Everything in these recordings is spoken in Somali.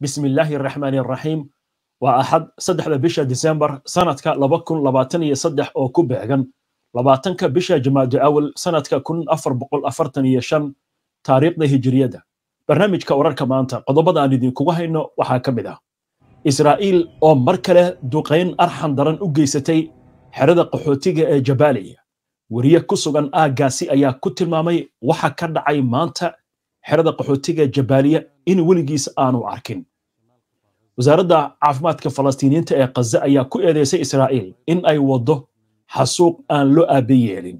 bismillaahi raxmaani raxiim waa axad saddexda bisha disembar sanadka laba kun labaatan iyo saddex oo ku beegan labaatanka bisha jamaadu awal sanadka kun afar boqol afartan iyo shan taariikhda hijiriyadda barnaamijka wararka maanta qodobada aan idinkugu hayno waxaa ka mid ah israa'iil oo mar kale duqayn arxan daran u geysatay xerada qaxootiga ee jabaaliya weriye ku sugan aaggaasi ayaa ku tilmaamay waxa ka dhacay maanta xerada qaxootiga jabaaliya in weligiis aanu arkin wasaaradda caafimaadka falastiiniyiinta ee khaza ayaa ku eedeysay israa'iil in ay waddo xasuuq aan loo aabe yeelin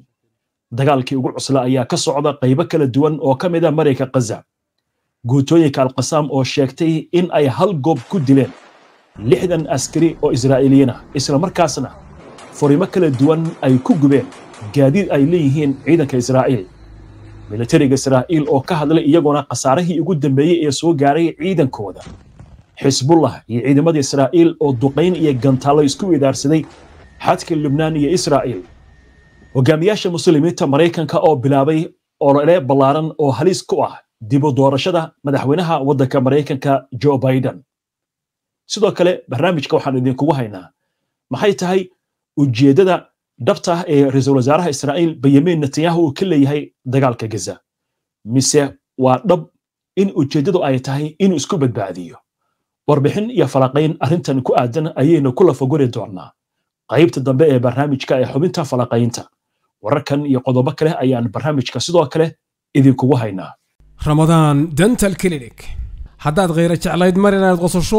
dagaalkii ugu cusla ayaa ka socda qaybo kala duwan oo ka mid a ah marayka khaza guutooyinka alkasaam oo sheegtay in ay hal goob ku dileen lixdan askari oo israa'iiliyiin ah isla markaasna furimo kala duwan ay ku gubeen gaadiid ay leeyihiin ciidanka israa'iil militariga israa'iil oo ka hadlay iyaguna khasaarihii ugu dambeeyey ee soo gaaray ciidankooda xisbullah iyo ciidamada israa'iil oo duqayn iyo gantaallo isku wedaarsaday xadka lubnaan iyo israa'iil hogaamiyaasha muslimiinta maraykanka oo bilaabay olole ballaaran oo halis ku ah dibu doorashada madaxweynaha waddanka maraykanka jo biden sidoo kale barnaamijka waxaan idinkugu haynaa maxay tahay ujeeddada dhabta ah eh, ee ra-iisul wasaaraha israa'iil benyamin netanyahu uu ka leeyahay dagaalka gaza mise waa dhab in ujeeddadu ay tahay inuu isku badbaadiyo warbixin iyo falaqayn arrintan ku aadan ayaynu ku lafaguri doonaa qaybta dambe ee barnaamijka ee xubinta falaqaynta wararkan iyo qodobo kale ayaan barnaamijka sidoo kale idinkugu haynaa ramadaan dental clinic haddaad khayra jeclayd mar inaad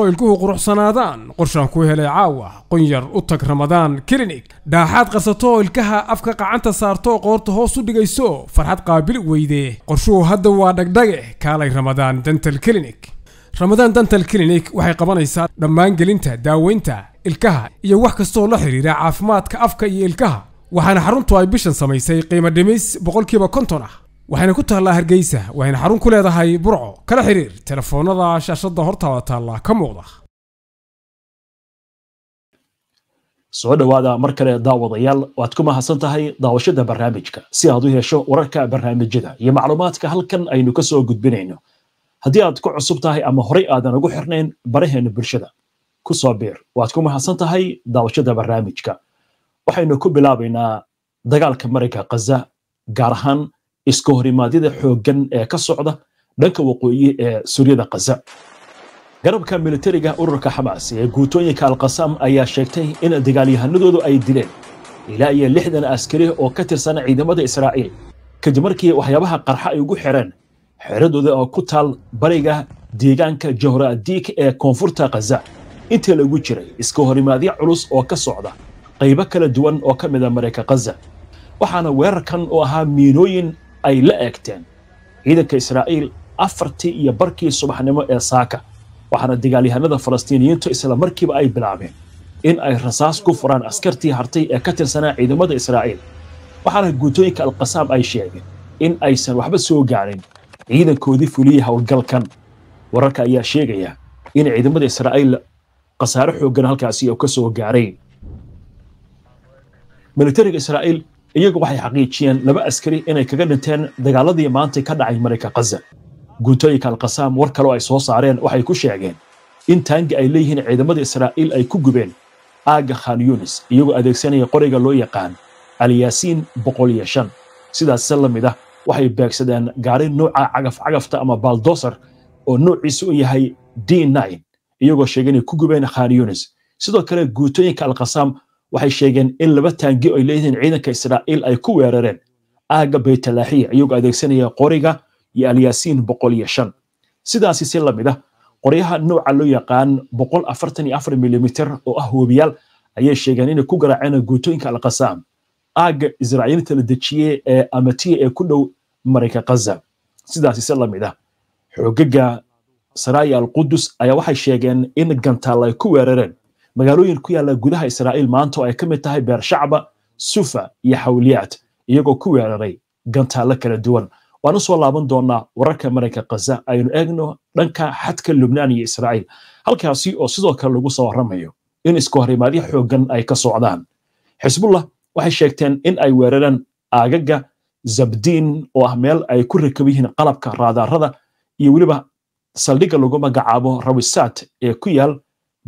ilkuhu quruxsanaadaan qorshaan ku helay caawa qunyar u tag ramadaan kilinig dhaaxaad qasato ilkaha afka qacanta saarto qoorta hoos u dhigayso farxad qaabili weyde qorshuhu hadda waa dhagdhage kaalay ramadaan dental kilinig ramadaan dental kilinig waxay qabanaysaa dhammaan gelinta daaweynta ilkaha iyo wax kastooo la xidhiira caafimaadka afka iyo ilkaha waxaana xaruntu ay bishan samaysay qiimo dhimis boqolkiiba konton ah waxayna ku taallaa hargeysa waxayna xarun ku leedahay burco kala xiriir telefoonnada shaashadda hortaada taalla ka muuqda soo dhowaada mar kale daawadayaal waad ku mahadsan tahay daawashada barnaamijka si aad u hesho wararka barnaamijyada iyo macluumaadka halkan aynu ka soo gudbinayno haddii aad ku cusub tahay ama horey aadan ugu xirnayn baraheena bulshada ku soo biir waad ku mahadsan tahay daawashada barnaamijka waxaynu ku bilaabaynaa dagaalka marayga khaza gaar ahaan iska horimaadyada xooggan ee ka socda dhanka waqooyi ee suryada khaza garabka militariga ururka xamaas ee guutooyinka alkhasaam ayaa sheegtay in dagaalyahanadoodu ay dileen ilaa iyo lixdan askari oo ka tirsan ciidamada israa'iil kadib markii waxyaabaha qarxa ay ugu xireen xeradooda oo ku taal bariga deegaanka jahraadiik ee koonfurta khaza intii lagu jiray iskahorimaadyo culus oo ka socda qaybo kala duwan oo ka mida ah mareyka khaza waxaana weerarkan oo ahaa miinooyin ay la eegteen ciidanka israa'iil afartii iyo barkii subaxnimo ee saaka waxaana dagaalyahanada falastiiniyiintu isla markiiba ay bilaabeen in ay rasaas ku furaan askartii hartay ee ka tirsanaa ciidamada israa'iil waxaana guutooyinka alqasaam ay sheegeen in aysan waxba soo gaarin ciidankoodii fuliyey howlgalkan wararka ayaa sheegaya in ciidamada israa'iil khasaare xooggan halkaasi uu ka soo gaaray militariga israa'iil iyagu waxay xaqiijiyeen laba askari inay kaga dhinteen dagaaladii maantay ka dhacay marayka khaza guuntooyinka alqasaam war kaleo ay soo saareen waxay ku sheegeen in taangi ay leeyihiin ciidamada israa'iil ay ku gubeen aagga khan yunis iyagoo adeegsanaya qoriga loo yaqaan alyaasiin boqol iyo shan sidaase la mid ah waxay beegsadeen gaari nuuca cagaf cagafta ama baldosar oo nuuciisu u yahay d nine iyagoo sheegay inay ku gubeen khan yunis sidoo kale guutooyinka alqasaam waxay sheegeen in laba taangi oy leeyihiin ciidanka israa'iil ay ku weerareen aagga baytalaaxiya iyagoo adeegsanaya qoriga iyo alyaasiin boqol iyo shan sidaasi si lamid mid ah qoryaha nouca loo yaqaan boqol afartan iyo afar milimitir oo ah hoobiyaal ayay sheegeen inay ku garaaceen guutooyinka alqasaam aagga israa'iilta la dejiye ee amatiya ee ku dhow marayka kaza sidaasi si lamid mid ah xoogaga saraaya alqudus ayaa waxay sheegeen in gantaal ay ku weerareen magaalooyin ku yaalla gudaha israa'iil maanta oo ay ka mid tahay beer shacba sufa iyo xawliyaad iyagoo ku weeraray gantaallo kala duwan waanu usoo laaban doonaa wararka maranka khaza aynu eegno dhanka xadka lubnaan iyo israa'iil halkaasi oo sidoo kale lagu soo warramayo in iskahorimaadyo xooggan ay ka socdaan xisbullah waxay sheegteen in ay weerareen aagaga zabdiin oo ah meel ay ku rakab yihiin qalabka raadaarada iyo weliba saldhigga lagu magacaabo rawisaat ee ku yaal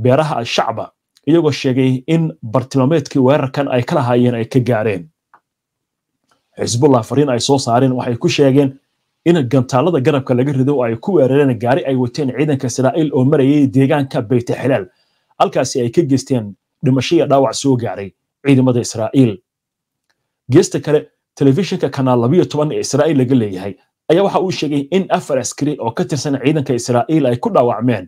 beeraha shacba iyagoo sheegay in bartilmaameedkii weerarkan ay ka lahaayeen ay ka gaareen xisbullah fariin ay soo saareen waxay ku sheegeen in gantaalada garabka laga rido ay ku weerareen gaari ay wateen ciidanka israa'iil oo marayay deegaanka baytixlaal halkaasi ay ka geysteen dhimashaya dhaawac soo gaaray ciidamada israa'iil geesta kale telefishinka kanaal labiyo toban ee israa'iil laga leeyahay ayaa waxa uu sheegay in afar askari oo ka tirsan ciidanka israa'iil ay ku dhaawacmeen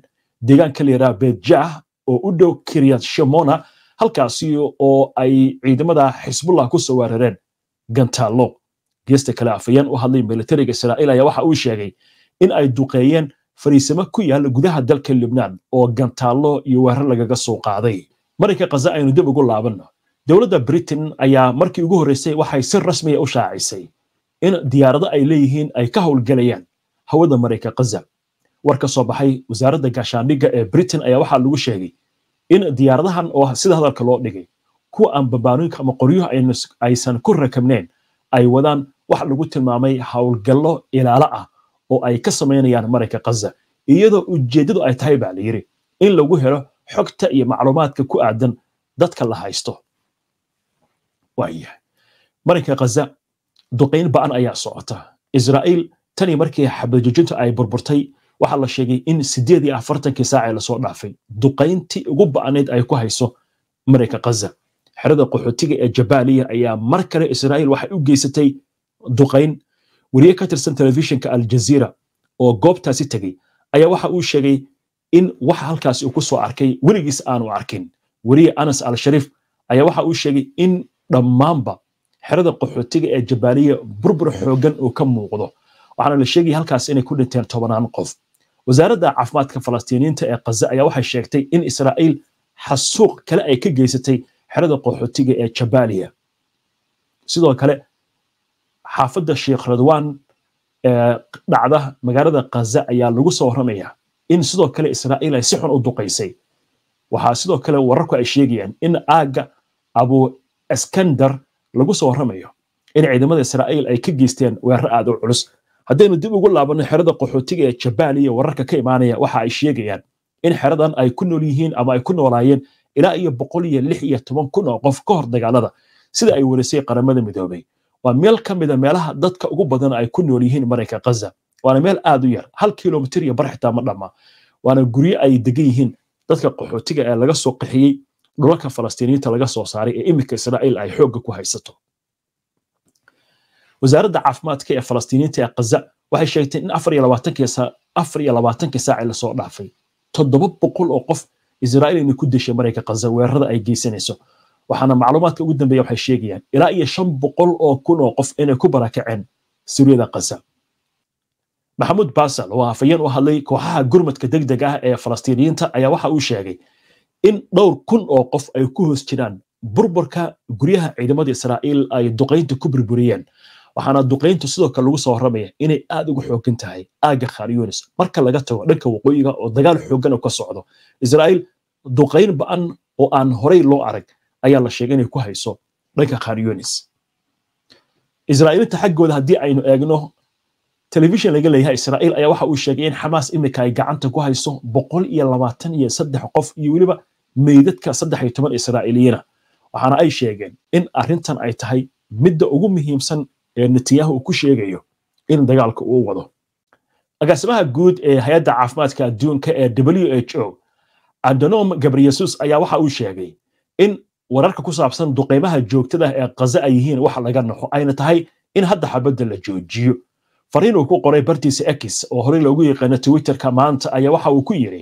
deegaanka ka la yidhaha beetjaah oo u dhow kiryat shemona halkaasi oo ay ciidamada xisbullah ku soo weerareen gantaallo geesta kale afayeen u hadlay militariga israa'iil ayaa waxa uu sheegay in ay duqeeyeen fariisimo ku yaalla gudaha dalka libnaan oo gantaallo iyo weerar lagaga soo qaaday marayka kaza aynu dib ugu laabanno dowladda britain ayaa markii ugu horreysay waxay si rasmiya ah u shaacisay in diyaarado ay leeyihiin ay ka howlgalayaan hawada marayka khaza war ka soo baxay wasaaradda gaashaandhigga ee britain ayaa waxaa lagu sheegay in diyaaradahan oo sida hadalka loo dhigay kuwa aan bambaanooyinka ama qoryuhu aysan ku rakabneyn ay wadaan wax lagu tilmaamay howlgallo ilaalo ah oo ay ka samaynayaan marayka khaza iyadoo ujeeddadu ay tahay baa layidhi in lagu helo xogta iyo macluumaadka ku aadan dadka la haysto waayahay marinka khaza duqayn ba'an ayaa socota israa'iil tanii markii xabadjujintu ay burburtay waxaa la sheegay in sideed iyo afartankii saacee lasoo dhaafay duqayntii ugu ba'nayd ay ku hayso marayka khaza xerada qaxootiga ee jabaaliya ayaa mar kale israa'iil waxay u geysatay duqayn weriye ka tirsan telefishinka aljaziira oo goobtaasi tegey ayaa waxa uu sheegay in wax halkaasi uu ku arkay weligiis aanu arkin weriye anas al-shariif ayaa waxa uu sheegay in dhammaanba xerada qaxootiga ee jabaaliya burbur xoogan oo ka muuqdo waxaana la sheegaya halkaas inay ku dhinteen tobanaan qof wasaaradda caafimaadka falastiiniyiinta ee khaza ayaa waxay sheegtay in israa'iil xasuuq kale ay ka geysatay xerada qaxootiga ee jabaaliya sidoo kale xaafadda sheekh radwaan ee dhacda magaalada khaza ayaa lagu soo warramaya in sidoo kale israa'iil ay si xun u duqaysay waxaa sidoo kale wararku ay sheegayaan in aagga abu askandar lagu soo warramayo in ciidamada israa'iil ay ka geysteen weeraro aad u culus haddaynu dib ugu laabanno xerada qaxootiga ee jabaan iyo wararka ka imaanaya waxa ay sheegayaan in xeradan ay ku nool yihiin ama ay ku noolaayeen ilaa iyo boqol iyo lix iyo toban kun oo qof ka hor dagaalada sida ay werisay qaramada midoobay waa meel ka mida ah meelaha dadka ugu badan ay ku nool yihiin marayka ghaza waana meel aad u yar hal kilomitir iyo bar xitaa ma dhamma waana guryo ay degan yihiin dadka qaxootiga ee laga soo qixiyey dhulalka falastiiniyiinta laga soo saaray ee iminka israa'iil ay xoogga ku haysato wasaaradda caafimaadka ee falastiiniinta ee kaza waxay sheegtay in afar iyo saaci lasoo dhaafay toddoba boqol oo qof israa'iil inay ku deshay marayka kaza weerarada ay geysanayso waxaana macluumaadka ugu dambeeya waxay sheegayaan ilaa iyo shan boqol oo kun oo qof inay ku barakaceen suryada kaza maxamuud basal oo afhayeen u hadlay kooxaha gurmadka deg deg ah ee falastiiniyiinta ayaa waxa uu sheegay in dhowr kun oo qof ay ku hoos jiraan burburka guryaha ciidamada israa'iil ay duqeynta ku burburiyeen waxaana duqayntu sidoo kale lagu soo waramaya inay aad uga xoogan tahay aagga khan marka laga tago dhanka waqooyiga oo dagaal xooggan ka socdo israa'iil duqayn ba'an oo aan horey loo arag ayaa la sheegay inay ku hayso dhanka khan yunis xaggooda haddii aynu eegno telefishin laga leeyahay israa'iil ayaa waxa uu sheegay in xamaas iminka ay gacanta ku hayso boqol iyo labaatan iyo saddex qof iyo weliba meydadka saddex iyo toban israa'iiliyiina waxaana ay sheegeen in arrintan ay tahay midda ugu muhiimsan ee netiyahu uu ku sheegayo in dagaalka uu wado agaasimaha guud ee hay-adda caafimaadka adduunka ee w h o adonom gabriyesus ayaa waxa uu sheegay in wararka ku saabsan duqeymaha joogtada ah ee kaza ay yihiin wax laga naxo ayna tahay in hadda xabadda la joojiyo fariin uu ku qoray bartiisa ekis oo horey loogu yaqaano twitterka maanta ayaa waxa uu ku yidhi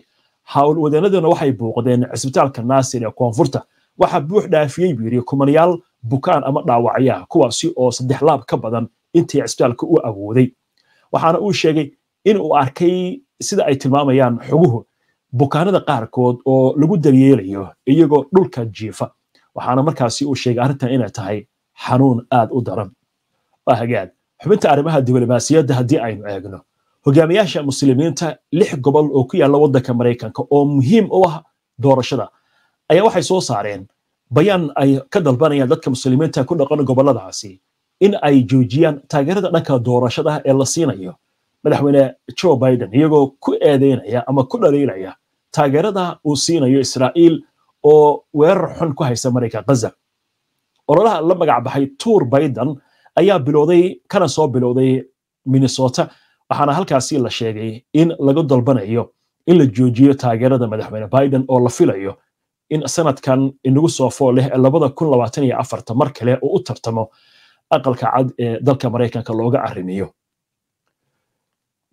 hawl wadeenaduna waxay buuqdeen cisbitaalka naasir ee koonfurta waxa buux dhaafiyey buu yidhi kumanayaal bukaan ama dhaawacayaha kuwaasi oo saddex laab ka badan intii cisbitaalka u awooday waxaana uu sheegay in uu arkay sida ay tilmaamayaan xuguhu bukaanada qaarkood oo lagu daryeelayo iyagoo dhulka jiifa waxaana markaasi uu sheegay arrintan inay tahay xanuun aad u daran hagaad xubinta arrimaha diblomaasiyadda haddii aynu eegno hogaamiyaasha muslimiinta lix gobol oo ku yaalla waddanka maraykanka oo muhiim u ah doorashada ayaa waxay soo saareen bayaan ay ka dalbanayaan dadka muslimiinta ku dhaqan goboladaasi in ay joojiyaan taageerada dhanka doorashadaha ee la siinayo madaxweyne joe biden iyagoo ku eedeynaya ama ku dhaliilaya taageerada uu siinayo israa'iil oo weerar xun ku haysa maraykan gaza ololaha la magacbaxay tuur biden ayaa bilowday kana soo bilowday minnesota waxaana halkaasi la sheegay in laga dalbanayo in la joojiyo taageerada madaxweyne biden oo la filayo in sanadkan inagu soo fool leh labada kun labaatan iyo afarta mar kale oo u tartamo aqalka cad ee dalka maraykanka looga arrimiyo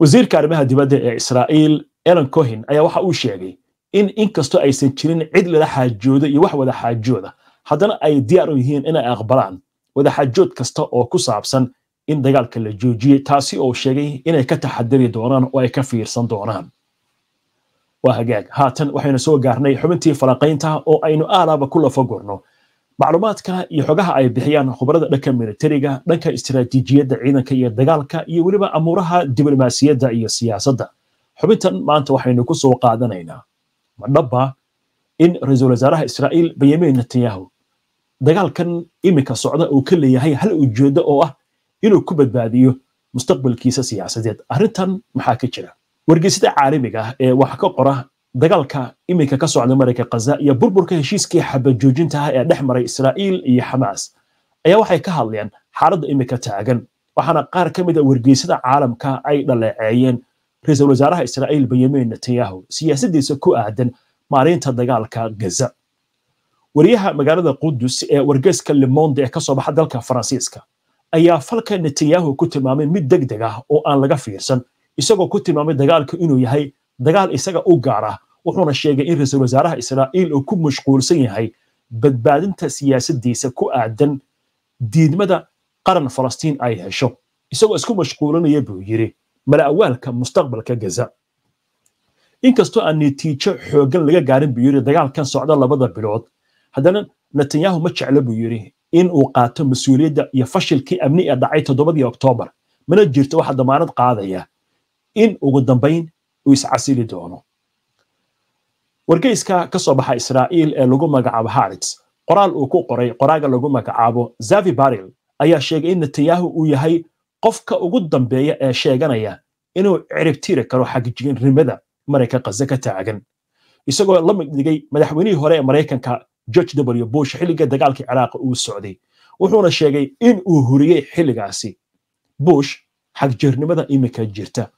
wasiirka arrimaha dibadda ee israa'iil elan cohin ayaa waxa uu sheegay in inkastoo aysan jirin cid lala xaajooda iyo wax wadaxaajooda haddana ay diyaar u yihiin inay aqbalaan wadaxaajood kasta oo ku saabsan in dagaalka la joojiyey taasi oo sheegay inay ka taxadiri doonaan oo ay ka fiirsan doonaan waa hagaag haatan waxaynu soo gaarnay xubintii falanqaynta oo aynu aalaaba ku lafagurno macluumaadka iyo xogaha ay bixiyaan khubarada dhanka militariga dhanka istiraatiijiyadda ciidanka iyo dagaalka iyo weliba amuuraha diblomaasiyadda iyo siyaasadda xubintan maanta waxaynu ku soo qaadanaynaa madhabba in ra-iisul wasaaraha israa'iil benyamin netanyahu dagaalkan iminka socda uu ka leeyahay hal ujeedo oo ah inuu ku badbaadiyo mustaqbalkiisa siyaasadeed arrintan maxaa ka jira wargeysyada caalamiga ah ee wax ka qora dagaalka iminka ka socda marayka khaza iyo burburka heshiiskii xabajoojinta ah ee dhex maray israa'iil iyo xamaas ayaa waxay ka hadleen xaaladda iminka taagan waxaana qaar ka mid a ah wargeysyada caalamka ay dhaleeceeyeen ra-iisul wasaaraha israa'iil benyamin netanyahu siyaasaddiisa ku aadan maalinta dagaalka gaza wariyaha magaalada qudus ee wargeeska lemonde ee ka soo baxa dalka faransiiska ayaa falka netanyahu ku tilmaamay mid deg deg ah oo aan laga fiirsan isagoo ku tilmaamay dagaalka inuu yahay dagaal isaga u gaara wuxuuna sheegay in ra-iisul wasaaraha israa'iil uu ku mashquulsan yahay badbaadinta siyaasaddiisa ku aadan diidmada qaran falastiin ay hesho isagoo isku mashquulinaya buu yidhi malaawaalka mustaqbalka gaza inkastoo aan natiijo xooggan laga gaarin buu yidhi dagaalkan socda labada bilood haddana netanyahu ma jeclo buu yidhi in uu qaato mas-uuliyadda iyo fashilkii amni ee dhacay toddobadii oktoobar mana jirto waxa damaanad qaadaya in ugu dambeyn uu iscasili doono wargeyska kasoo baxa israa'iil ee lagu magacaabo haritz qoraal uu ku qoray qoraaga lagu magacaabo zavi baril ayaa sheegay in netanyahu uu yahay qofka ugu dambeeya ee sheeganaya inuu ciribtiri karo xagjirnimada maraykan kaze ka taagan isagoo la mid magdhigay madaxweynihii hore ee maraykanka george w bush xilliga dagaalka ciraaqa uu socday wuxuuna sheegay in uu huriyey xilligaasi bush xagjirnimada iminka jirta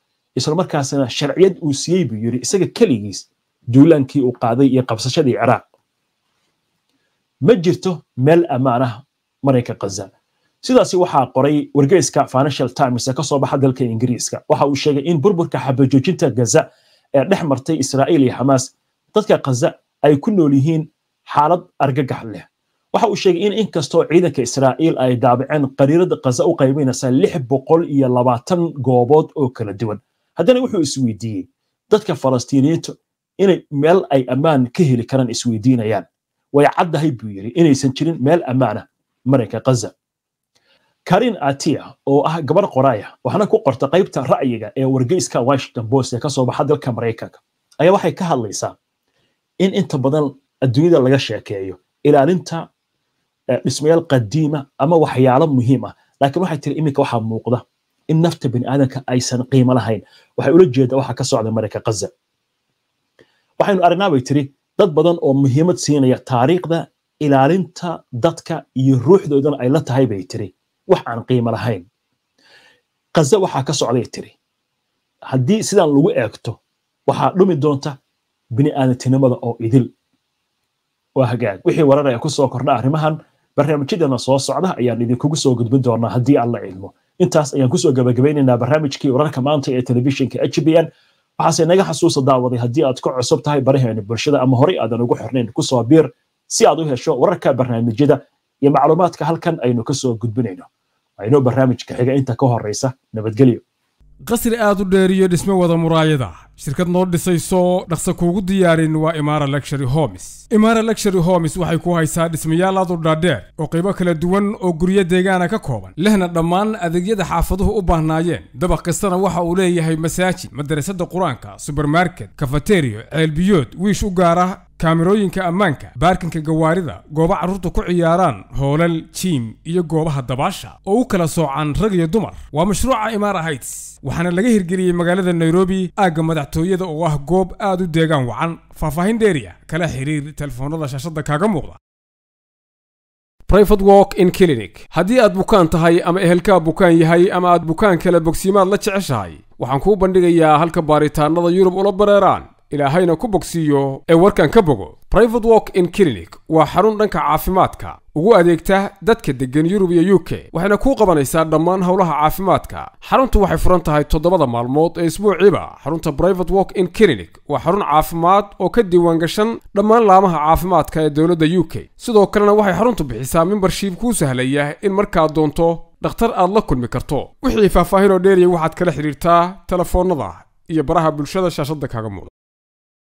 islamarkaasna sharciyad uu siiyey buu yiri isaga keligiis duulaankii uu qaaday iyo qabsashadii ciraaq ma jirto meel ammaan ah khaza sidaasi waxaa qoray wargeyska financial times ee kasoo baxa dalka ingiriiska waxa uu sheegay in burburka xabajoojinta gaza ee dhex martay israa'iil iyo xamaas dadka khaza ay ku nool yihiin xaalad argagax leh waxa uu sheegay in inkastoo ciidanka israa'iil ay daabaceen qariirada khaza u qaybanaysa lix boqol iyo labaatan goobood oo kala duwan haddana wuxuu isweydiiyey dadka falastiiniyiinta inay meel ay ammaan ka heli karaan isweydiinayaan way caddahay buu yidhi inaysan jirin meel ammaana ah, marayka ghaza karin atiya oo ah gabarh qoraya waxna ku qorta qaybta ra'yiga ee wargeyska washington post ee ka baxa dalka maraykanka ayaa waxay ka hadlaysaa in inta badan adduunyada laga sheekeeyo ilaalinta eh, dhismayaal qadiima ama waxyaalo muhiim ah laakiin waxay tiri iminka waxaa muuqda in nafta biniaadanka aysan qiimo lahayn waxay ula jeeda waxa ka socda marayka kaza waxaynu aragnaabay tiri dad badan oo muhiimad siinaya taariikhda ilaalinta dadka iyo ruuxdoodana ay la tahay bay tiri wax aan qiimo lahayn kaza waxaa ka socday tiri haddii sidaan lagu eegto waxaa dhumi doonta biniaadantinimada oo idil waa hagaag wixii warar ee ku soo kordha arrimahan barnaamijyadeena soo socda ayaan idinkugu soo gudbin doonaa haddii aan la cilmo intaas ayaan kusoo gabagabeynaynaa barnaamijkii wararka maanta ee telefishinka h b n waxaase naga xasuusa daawaday haddii aad ku cusub tahay baraheena bulshada ama horey aadan ugu xirnayn kusoo biir si aad u hesho wararka barnaamijyada iyo macluumaadka halkan aynu kasoo gudbinayno aynoo barnaamijka xiga inta ka horeysa nabadgelyo qasri aad u dheeriyo iyo dhisme wada muraayada shirkad noo dhisayso dhaqsa kuugu diyaarin waa imaara luxury homes imaara luxury homes waxay ku haysaa dhismayaal aad dhaadheer oo qaybo kala duwan oo guryo deegaana ka kooban lehna dhammaan adeegyada xaafaduhu u baahnaayeen dabaq kastana waxa uu leeyahay masaajid madarasada qur-aanka subermarket kafateriyo ceelbiyood wiish u gaara kaamirooyinka ammaanka baarkinka gawaarida gooba carruurta ku ciyaaraan hoolal jiim iyo goobaha dabaasha oo u kala soocaan rag iyo dumar waa mashruuca imara hayts waxaana laga hirgeliyey magaalada nairobi aagga madaxtooyada oo ah goob aad u deegaan wacan faahfaahin dheeriya kala xiriir telefoonada shaashadda kaaga muuqda in haddii aad bukaan tahay ama ehelkaa bukaan yahay ama aad bukaan kale bogsiimaad la jeceshahay waxaan kuu bandhigayaa halka baaritaanada yurub ula bareeraan ilaahayna ku bogsiiyo ee warkan ka bogo brivate walk in clinic waa xarun dhanka caafimaadka ugu adeegta dadka deggan yurub iyo u k waxayna kuu qabanaysaa dhammaan howlaha caafimaadka xaruntu waxay furan tahay toddobada maalmood ee isbuuciiba xarunta brivate work in clinic waa xarun caafimaad oo ka diiwaangashan dhammaan laamaha caafimaadka ee dowladda u k sidoo kalena waxay xaruntu bixisaa mimbarshiib kuu sahlaya in markaa doonto dhakhtar aad la kulmi karto wixii faahfaahin oo dheeriya waxaad kala xidhiirtaa telefoonnada iyo baraha bulshada shaashadda kaaga muuqda